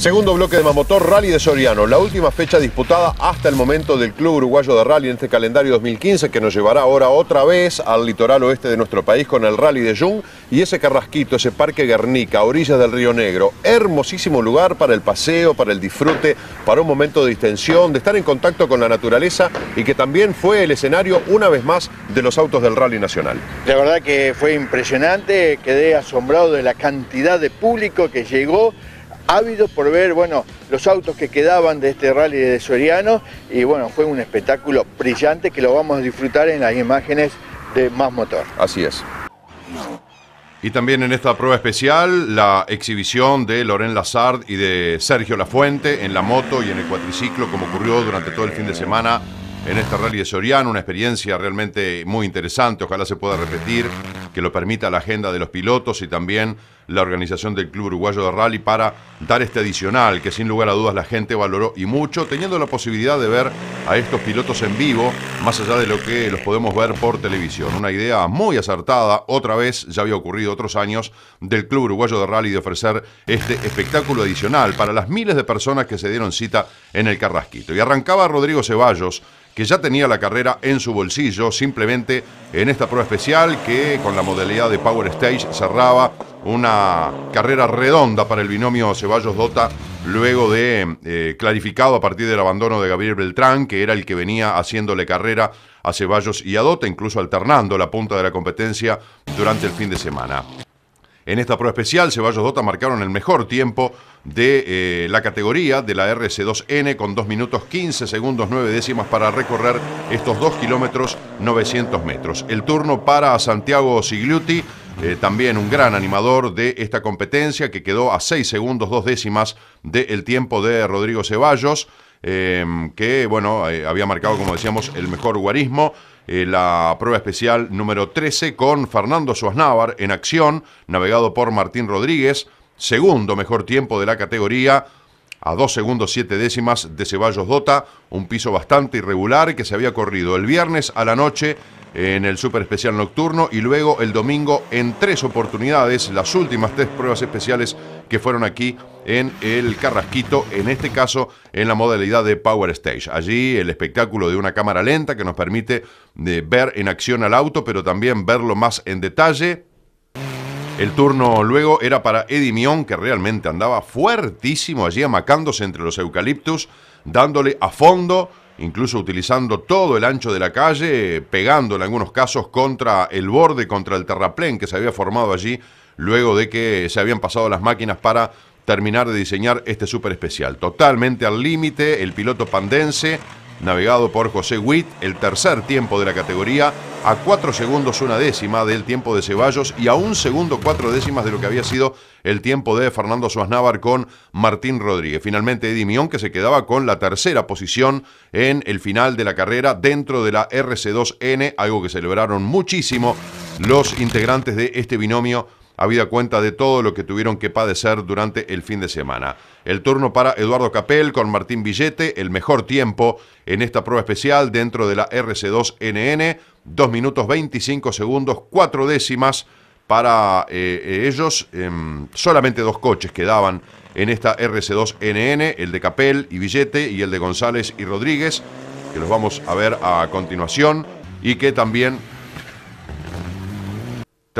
Segundo bloque de Mamotor Rally de Soriano, la última fecha disputada hasta el momento del Club Uruguayo de Rally en este calendario 2015 que nos llevará ahora otra vez al litoral oeste de nuestro país con el Rally de Jung y ese carrasquito, ese parque Guernica, a orillas del Río Negro. Hermosísimo lugar para el paseo, para el disfrute, para un momento de distensión, de estar en contacto con la naturaleza y que también fue el escenario una vez más de los autos del Rally Nacional. La verdad que fue impresionante, quedé asombrado de la cantidad de público que llegó ávido por ver, bueno, los autos que quedaban de este rally de Soriano y bueno, fue un espectáculo brillante que lo vamos a disfrutar en las imágenes de Más Motor. Así es. Y también en esta prueba especial, la exhibición de Loren Lazard y de Sergio Lafuente en la moto y en el cuatriciclo, como ocurrió durante todo el fin de semana en este rally de Soriano, una experiencia realmente muy interesante, ojalá se pueda repetir que lo permita la agenda de los pilotos y también la organización del Club Uruguayo de Rally para dar este adicional que sin lugar a dudas la gente valoró y mucho, teniendo la posibilidad de ver a estos pilotos en vivo, más allá de lo que los podemos ver por televisión. Una idea muy acertada, otra vez, ya había ocurrido otros años, del Club Uruguayo de Rally de ofrecer este espectáculo adicional para las miles de personas que se dieron cita en el Carrasquito. Y arrancaba Rodrigo Ceballos que ya tenía la carrera en su bolsillo, simplemente en esta prueba especial que con la modalidad de Power Stage cerraba una carrera redonda para el binomio Ceballos Dota, luego de eh, clarificado a partir del abandono de Gabriel Beltrán, que era el que venía haciéndole carrera a Ceballos y a Dota, incluso alternando la punta de la competencia durante el fin de semana. En esta prueba especial, Ceballos Dota marcaron el mejor tiempo de eh, la categoría de la RC2N con 2 minutos 15 segundos 9 décimas para recorrer estos 2 kilómetros 900 metros. El turno para Santiago Sigluti, eh, también un gran animador de esta competencia que quedó a 6 segundos 2 décimas del tiempo de Rodrigo Ceballos. Eh, que bueno, había marcado, como decíamos, el mejor guarismo. Eh, la prueba especial número 13 con Fernando Suaznávar en acción, navegado por Martín Rodríguez, segundo mejor tiempo de la categoría a 2 segundos 7 décimas de Ceballos Dota, un piso bastante irregular que se había corrido el viernes a la noche en el Super Especial Nocturno y luego el domingo en tres oportunidades, las últimas tres pruebas especiales que fueron aquí en el Carrasquito, en este caso en la modalidad de Power Stage. Allí el espectáculo de una cámara lenta que nos permite eh, ver en acción al auto, pero también verlo más en detalle, el turno luego era para Mion, que realmente andaba fuertísimo allí amacándose entre los eucaliptus, dándole a fondo, incluso utilizando todo el ancho de la calle, pegando en algunos casos contra el borde, contra el terraplén que se había formado allí, luego de que se habían pasado las máquinas para terminar de diseñar este súper especial. Totalmente al límite, el piloto pandense navegado por José Witt, el tercer tiempo de la categoría, a 4 segundos una décima del tiempo de Ceballos y a un segundo cuatro décimas de lo que había sido el tiempo de Fernando Suaznávar con Martín Rodríguez. Finalmente Eddie Mion que se quedaba con la tercera posición en el final de la carrera dentro de la RC2N, algo que celebraron muchísimo los integrantes de este binomio habida cuenta de todo lo que tuvieron que padecer durante el fin de semana. El turno para Eduardo Capel con Martín Villete, el mejor tiempo en esta prueba especial dentro de la RC2NN, 2 minutos 25 segundos, cuatro décimas para eh, eh, ellos, em, solamente dos coches quedaban en esta RC2NN, el de Capel y Villete y el de González y Rodríguez, que los vamos a ver a continuación y que también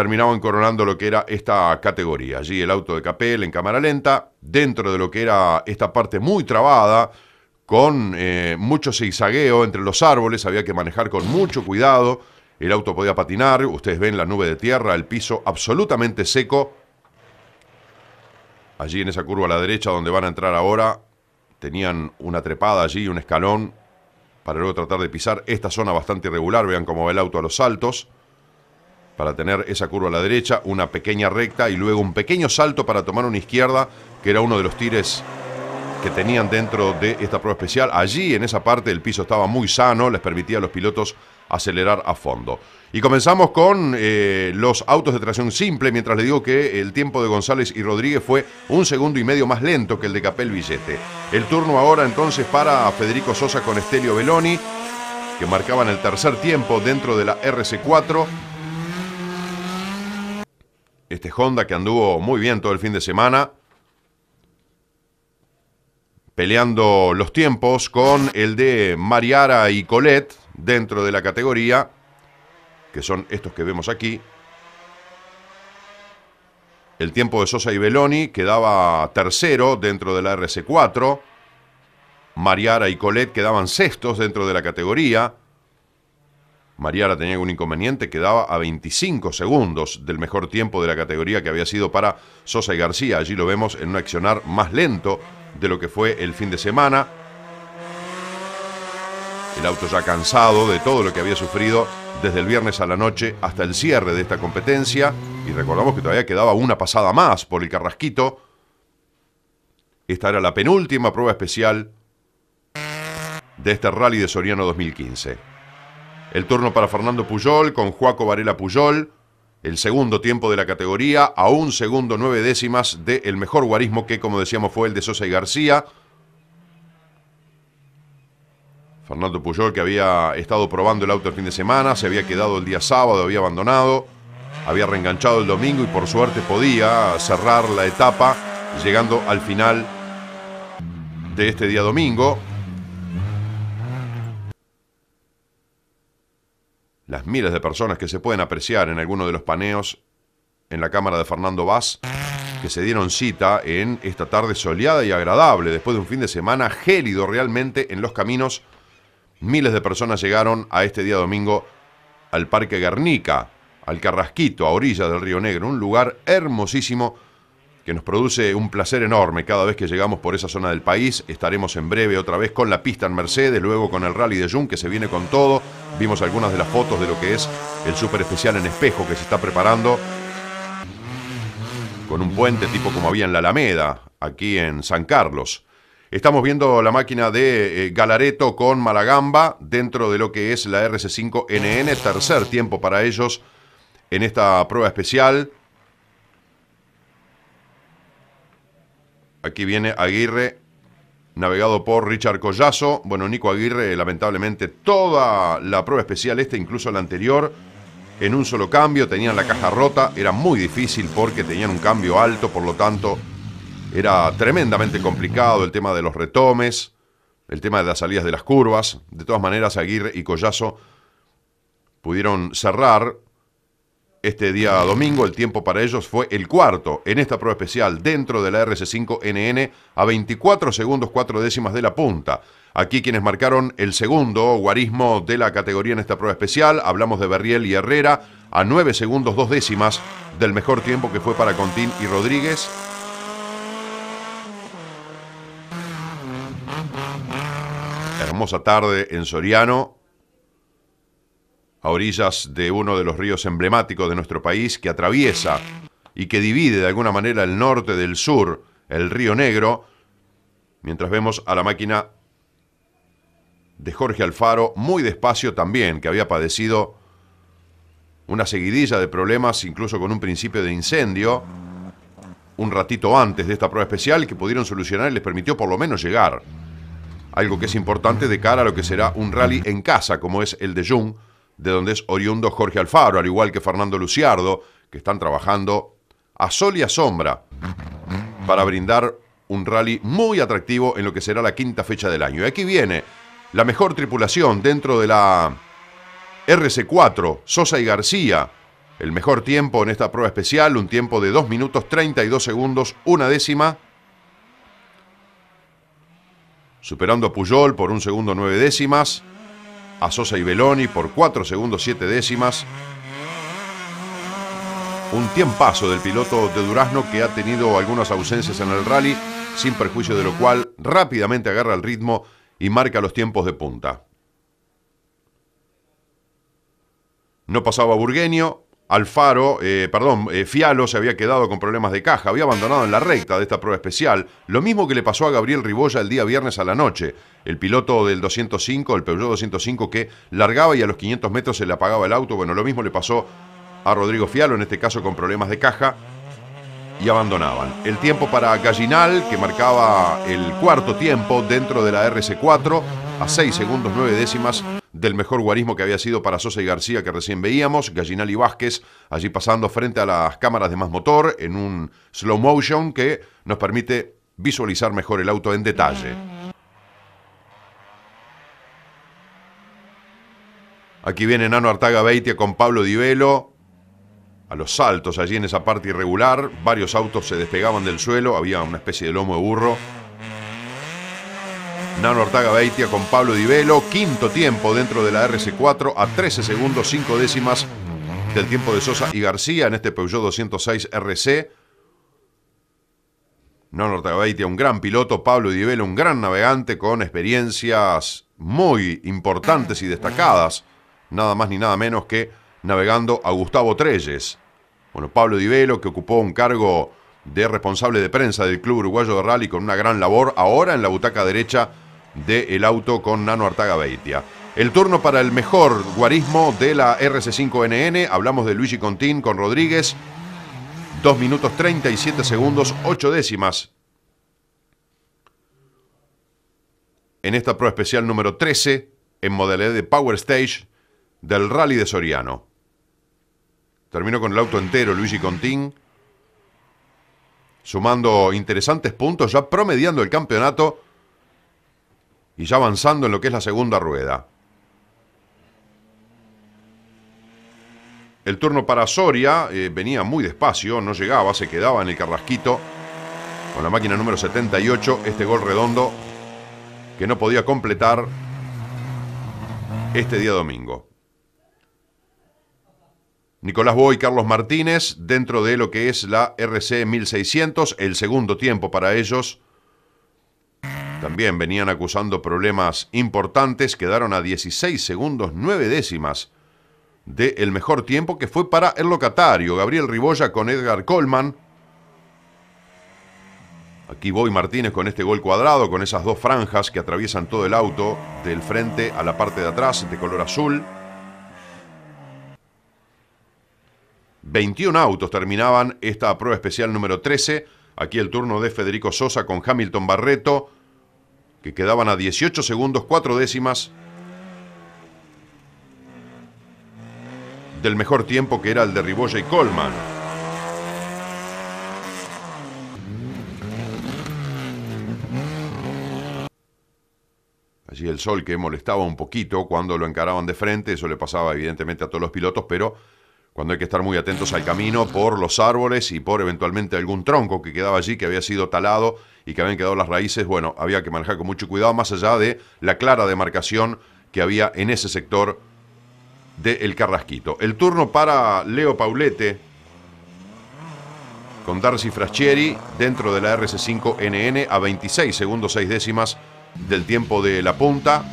terminaban coronando lo que era esta categoría. Allí el auto de Capel en cámara lenta, dentro de lo que era esta parte muy trabada, con eh, mucho zigzagueo entre los árboles, había que manejar con mucho cuidado, el auto podía patinar, ustedes ven la nube de tierra, el piso absolutamente seco. Allí en esa curva a la derecha donde van a entrar ahora, tenían una trepada allí, un escalón, para luego tratar de pisar esta zona bastante irregular, vean cómo va el auto a los saltos para tener esa curva a la derecha, una pequeña recta y luego un pequeño salto para tomar una izquierda, que era uno de los tires que tenían dentro de esta prueba especial. Allí, en esa parte, el piso estaba muy sano, les permitía a los pilotos acelerar a fondo. Y comenzamos con eh, los autos de tracción simple, mientras le digo que el tiempo de González y Rodríguez fue un segundo y medio más lento que el de Capel Villete. El turno ahora entonces para Federico Sosa con Estelio Beloni, que marcaban el tercer tiempo dentro de la RC4 este Honda que anduvo muy bien todo el fin de semana, peleando los tiempos con el de Mariara y Colette dentro de la categoría, que son estos que vemos aquí. El tiempo de Sosa y Beloni quedaba tercero dentro de la RC4. Mariara y Colette quedaban sextos dentro de la categoría. Mariara tenía un inconveniente, quedaba a 25 segundos del mejor tiempo de la categoría que había sido para Sosa y García. Allí lo vemos en un accionar más lento de lo que fue el fin de semana. El auto ya cansado de todo lo que había sufrido desde el viernes a la noche hasta el cierre de esta competencia. Y recordamos que todavía quedaba una pasada más por el Carrasquito. Esta era la penúltima prueba especial de este rally de Soriano 2015. El turno para Fernando Puyol con Juaco Varela Puyol. El segundo tiempo de la categoría a un segundo nueve décimas del mejor guarismo que, como decíamos, fue el de Sosa y García. Fernando Puyol, que había estado probando el auto el fin de semana, se había quedado el día sábado, había abandonado, había reenganchado el domingo y por suerte podía cerrar la etapa llegando al final de este día domingo. las miles de personas que se pueden apreciar en alguno de los paneos en la cámara de Fernando Vaz, que se dieron cita en esta tarde soleada y agradable, después de un fin de semana gélido realmente en los caminos. Miles de personas llegaron a este día domingo al Parque Guernica, al Carrasquito, a orillas del Río Negro, un lugar hermosísimo que nos produce un placer enorme cada vez que llegamos por esa zona del país. Estaremos en breve otra vez con la pista en Mercedes, luego con el rally de Jun que se viene con todo. Vimos algunas de las fotos de lo que es el super especial en espejo que se está preparando con un puente tipo como había en la Alameda, aquí en San Carlos. Estamos viendo la máquina de eh, Galareto con Malagamba dentro de lo que es la RC5NN, tercer tiempo para ellos en esta prueba especial. Aquí viene Aguirre, navegado por Richard Collazo. Bueno, Nico Aguirre, lamentablemente, toda la prueba especial, esta incluso la anterior, en un solo cambio, tenían la caja rota, era muy difícil porque tenían un cambio alto, por lo tanto, era tremendamente complicado el tema de los retomes, el tema de las salidas de las curvas. De todas maneras, Aguirre y Collazo pudieron cerrar este día domingo. El tiempo para ellos fue el cuarto en esta prueba especial dentro de la RC5NN a 24 segundos 4 décimas de la punta. Aquí quienes marcaron el segundo guarismo de la categoría en esta prueba especial, hablamos de Berriel y Herrera a 9 segundos 2 décimas del mejor tiempo que fue para Contín y Rodríguez. Hermosa tarde en Soriano, a orillas de uno de los ríos emblemáticos de nuestro país que atraviesa y que divide de alguna manera el norte del sur, el río Negro, mientras vemos a la máquina de Jorge Alfaro muy despacio también, que había padecido una seguidilla de problemas, incluso con un principio de incendio, un ratito antes de esta prueba especial, que pudieron solucionar y les permitió por lo menos llegar. Algo que es importante de cara a lo que será un rally en casa, como es el de Jung, de donde es oriundo Jorge Alfaro, al igual que Fernando Luciardo, que están trabajando a sol y a sombra para brindar un rally muy atractivo en lo que será la quinta fecha del año. Y aquí viene la mejor tripulación dentro de la RC4, Sosa y García. El mejor tiempo en esta prueba especial, un tiempo de 2 minutos 32 segundos, una décima. Superando a Puyol por un segundo nueve décimas a Sosa y Beloni por 4 segundos 7 décimas. Un tiempazo del piloto de Durazno que ha tenido algunas ausencias en el rally, sin perjuicio de lo cual rápidamente agarra el ritmo y marca los tiempos de punta. No pasaba Burgueño, Alfaro, eh, perdón, eh, Fialo se había quedado con problemas de caja, había abandonado en la recta de esta prueba especial, lo mismo que le pasó a Gabriel Riboya el día viernes a la noche, el piloto del 205, el Peugeot 205 que largaba y a los 500 metros se le apagaba el auto, bueno, lo mismo le pasó a Rodrigo Fialo, en este caso con problemas de caja, y abandonaban. El tiempo para Gallinal, que marcaba el cuarto tiempo dentro de la RC4, a 6 segundos 9 décimas del mejor guarismo que había sido para Sosa y García que recién veíamos, Gallinal y Vázquez allí pasando frente a las cámaras de más motor en un slow motion que nos permite visualizar mejor el auto en detalle. Aquí viene Nano Artaga Beitia con Pablo Divelo A los saltos allí en esa parte irregular, varios autos se despegaban del suelo, había una especie de lomo de burro. Nano Ortaga con Pablo Di Velo. Quinto tiempo dentro de la RC4 a 13 segundos cinco décimas del tiempo de Sosa y García en este Peugeot 206 RC. Nano Ortaga un gran piloto. Pablo Di Velo, un gran navegante con experiencias muy importantes y destacadas. Nada más ni nada menos que navegando a Gustavo Treyes. Bueno, Pablo Di Velo, que ocupó un cargo de responsable de prensa del Club Uruguayo de Rally con una gran labor ahora en la butaca derecha de El Auto con Nano Artaga Beitia. El turno para el mejor guarismo de la RC5NN, hablamos de Luigi Contín con Rodríguez, 2 minutos 37 segundos, 8 décimas. En esta pro especial número 13, en modalidad de Power Stage del Rally de Soriano. Terminó con el auto entero Luigi Contín, sumando interesantes puntos, ya promediando el campeonato y ya avanzando en lo que es la segunda rueda. El turno para Soria eh, venía muy despacio, no llegaba, se quedaba en el carrasquito con la máquina número 78, este gol redondo que no podía completar este día domingo. Nicolás Boy, Carlos Martínez, dentro de lo que es la RC 1600, el segundo tiempo para ellos. También venían acusando problemas importantes, quedaron a 16 segundos 9 décimas del el mejor tiempo que fue para el locatario, Gabriel Riboya con Edgar Coleman. Aquí voy Martínez con este gol cuadrado, con esas dos franjas que atraviesan todo el auto, del frente a la parte de atrás, de color azul. 21 autos terminaban esta prueba especial número 13. Aquí el turno de Federico Sosa con Hamilton Barreto, que quedaban a 18 segundos, 4 décimas del mejor tiempo que era el de Ribolla y Coleman. Allí el sol que molestaba un poquito cuando lo encaraban de frente, eso le pasaba evidentemente a todos los pilotos, pero cuando hay que estar muy atentos al camino por los árboles y por eventualmente algún tronco que quedaba allí que había sido talado y que habían quedado las raíces, bueno, había que manejar con mucho cuidado más allá de la clara demarcación que había en ese sector del el Carrasquito. El turno para Leo Paulete con Darcy Fraschieri dentro de la RC5NN a 26 segundos 6 décimas del tiempo de la punta.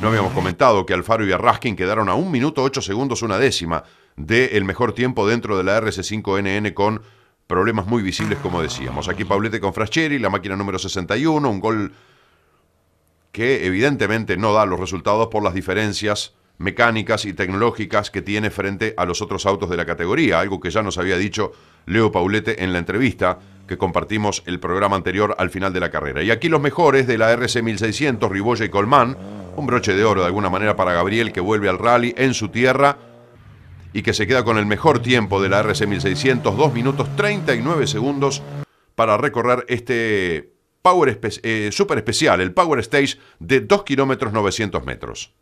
No habíamos comentado que Alfaro y Arraskin quedaron a 1 minuto 8 segundos una décima ...de el mejor tiempo dentro de la RC5NN con problemas muy visibles, como decíamos. Aquí Paulete con Frascheri, la máquina número 61, un gol que evidentemente no da los resultados por las diferencias mecánicas y tecnológicas que tiene frente a los otros autos de la categoría, algo que ya nos había dicho Leo Paulete en la entrevista que compartimos el programa anterior al final de la carrera. Y aquí los mejores de la RC 1600, Ribolla y Colmán, un broche de oro de alguna manera para Gabriel que vuelve al rally en su tierra y que se queda con el mejor tiempo de la RC1600, 2 minutos 39 segundos para recorrer este power eh, super especial, el Power Stage de 2 kilómetros 900 metros.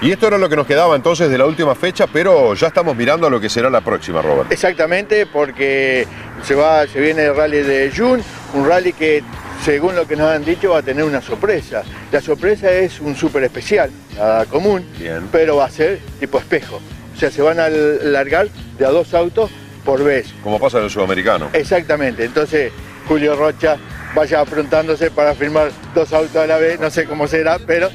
Y esto era lo que nos quedaba entonces de la última fecha, pero ya estamos mirando a lo que será la próxima, Robert. Exactamente, porque se, va, se viene el rally de June, un rally que según lo que nos han dicho, va a tener una sorpresa. La sorpresa es un súper especial, nada común, pero va a ser tipo espejo. O sea, se van a largar de a dos autos por vez. Como pasa en el sudamericano. Exactamente. Entonces, Julio Rocha vaya afrontándose para firmar dos autos a la vez, no sé cómo será, pero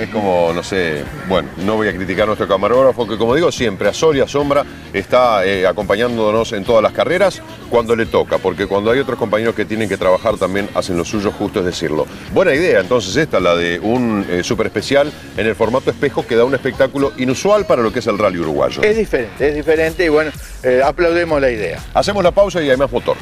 es como, no sé, bueno, no voy a criticar a nuestro camarógrafo, que como digo siempre, a sol y a sombra está eh, acompañándonos en todas las carreras cuando le toca, porque cuando hay otros compañeros que tienen que trabajar también hacen lo suyo, justo es decirlo. Buena idea, entonces esta, la de un eh, super especial en el formato espejo que da un espectáculo inusual para lo que es el rally uruguayo. Es diferente, es diferente y bueno, aplaudimos eh, aplaudemos la idea. Hacemos la pausa y hay más motor.